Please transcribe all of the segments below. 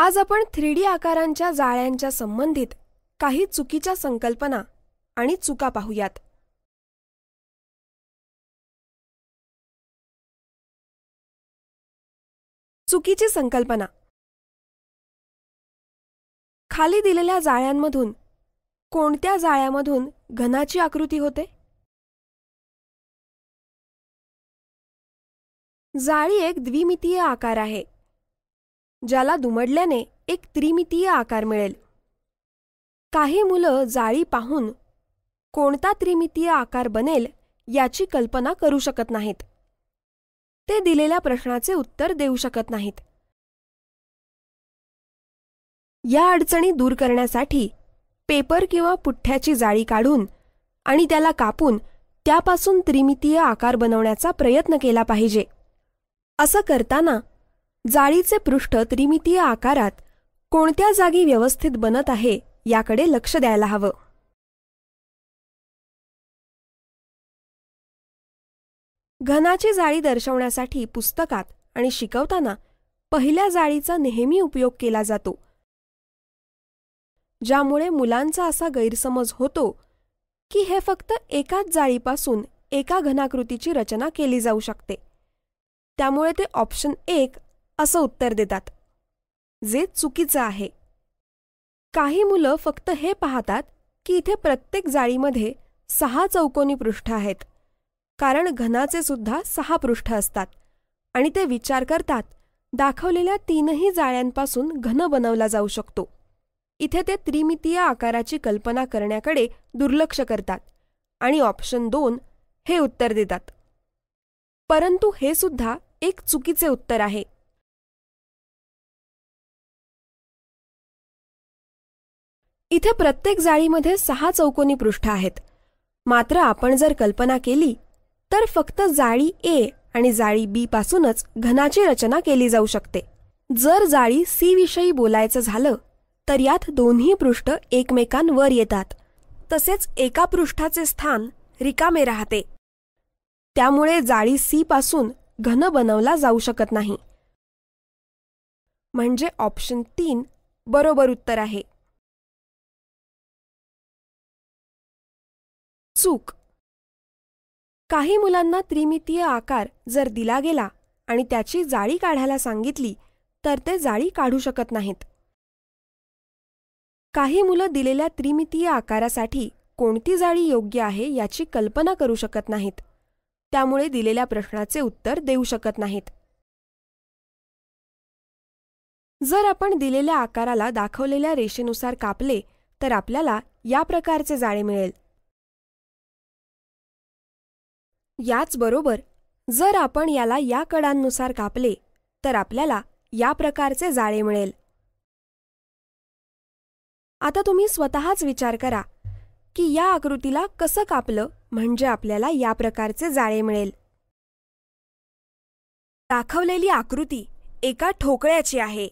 आज आपण three D आकारांच्या जाळ्यांच्या संबंधित काही चुकीच्या संकल्पना आणि चुका पाहूयात चुकीची संकल्पना खाली दिलेल्या जाळ्यांमधून कोणत्या जाळ्यामधून घनाची आकृती होते जाळी एक द्विमितीय आकार आहे ज्याला दुमडल्याने एक त्रिमितीय आकार मिळेल काही मुलं जाळी पाहून कोणता त्रिमितीय आकार बनेल याची कल्पना करू शकत नाहीत ते दिलेल्या प्रश्नाचे उत्तर देऊ शकत नाहीत या अडचणी दूर करण्यासाठी पेपर किंवा पुठ्ठ्याची जाळी काढून आणि त्याला कापून त्यापासून त्रिमितीय आकार बनवण्याचा प्रयत्न केला पाहिजे असं करताना जाळीचे पृष्ठ त्रिमितीय आकारात कोणत्या जागी व्यवस्थित बनत आहे याकडे लक्ष द्यायला हवं घनाची जाळी दर्शवण्यासाठी पुस्तकात आणि शिकवताना पहिल्या जाळीचा नेहमी उपयोग केला जातो ज्यामुळे मुलांचा असा गैरसमज होतो की हे फक्त एकाच जाळीपासून एका घनाकृतीची रचना केली जाऊ शकते त्यामुळे ते ऑप्शन एक असं उत्तर देतात जे चुकीचं आहे काही मुलं फक्त हे पाहतात की इथे प्रत्येक जाळीमध्ये सहा चौकोनी पृष्ठ आहेत कारण घनाचे सुद्धा सहा पृष्ठ असतात आणि ते विचार करतात दाखवलेल्या तीनही जाळ्यांपासून घन बनवला जाऊ शकतो इथे ते त्रिमितीय आकाराची कल्पना करण्याकडे दुर्लक्ष करतात आणि ऑप्शन दोन हे उत्तर देतात परंतु हे सुद्धा एक चुकीचे उत्तर आहे इथे प्रत्येक जाळीमध्ये सहा चौकोनी पृष्ठ आहेत मात्र आपण जर कल्पना केली तर फक्त जाळी ए आणि जाळी बी पासूनच घनाची रचना केली जाऊ शकते जर जाळी सी विषयी बोलायचं झालं तर यात दोन्ही पृष्ठ एकमेकांवर येतात तसेच एका पृष्ठाचे स्थान रिकामे राहते त्यामुळे जाळी सी पासून घन बनवला जाऊ शकत नाही म्हणजे ऑप्शन तीन बरोबर उत्तर आहे चूक काही मुलांना त्रिमितीय आकार जर दिला गेला आणि त्याची जाळी काढायला सांगितली तर ते जाळी काढू शकत नाहीत काही मुलं दिलेल्या त्रिमितीय आकारासाठी कोणती जाळी योग्य आहे याची कल्पना करू शकत नाहीत त्यामुळे दिलेल्या प्रश्नाचे उत्तर देऊ शकत नाहीत जर आपण दिलेल्या आकाराला दाखवलेल्या रेषेनुसार कापले तर आपल्याला या प्रकारचे जाळे मिळेल याचबरोबर जर आपण याला या कडांनुसार कापले तर आपल्याला या प्रकारचे जाळे मिळेल आता तुम्ही स्वतःच विचार करा की या आकृतीला कसं कापलं म्हणजे आपल्याला या प्रकारचे जाळे मिळेल दाखवलेली आकृती एका ठोकळ्याची आहे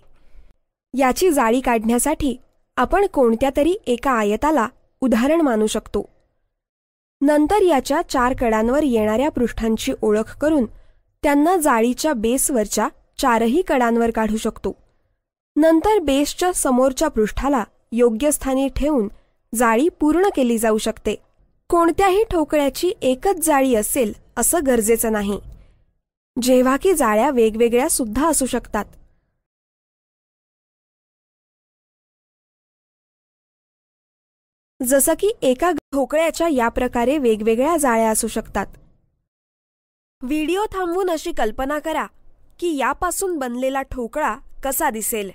याची जाळी काढण्यासाठी आपण कोणत्या तरी एका आयताला उदाहरण मानू शकतो नंतर याच्या चार कडांवर येणाऱ्या पृष्ठांची ओळख करून त्यांना जाळीच्या बेसवरच्या चारही कडांवर काढू शकतो नंतर बेसच्या समोरच्या पृष्ठाला योग्य स्थानी ठेवून जाळी पूर्ण केली जाऊ शकते कोणत्याही ठोकळ्याची एकच जाळी असेल असं गरजेचं नाही जेव्हा की जाळ्या वेगवेगळ्या सुद्धा असू शकतात जसं की एका ठोकळ्याच्या या प्रकारे वेगवेगळ्या जाळ्या असू शकतात व्हिडिओ थांबवून अशी कल्पना करा की यापासून बनलेला ठोकळा कसा दिसेल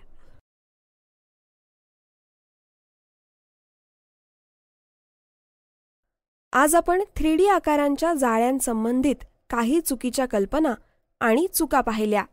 आज आपण थ्री डी आकारांच्या जाळ्यांसंबंधित काही चुकीच्या कल्पना आणि चुका पाहिल्या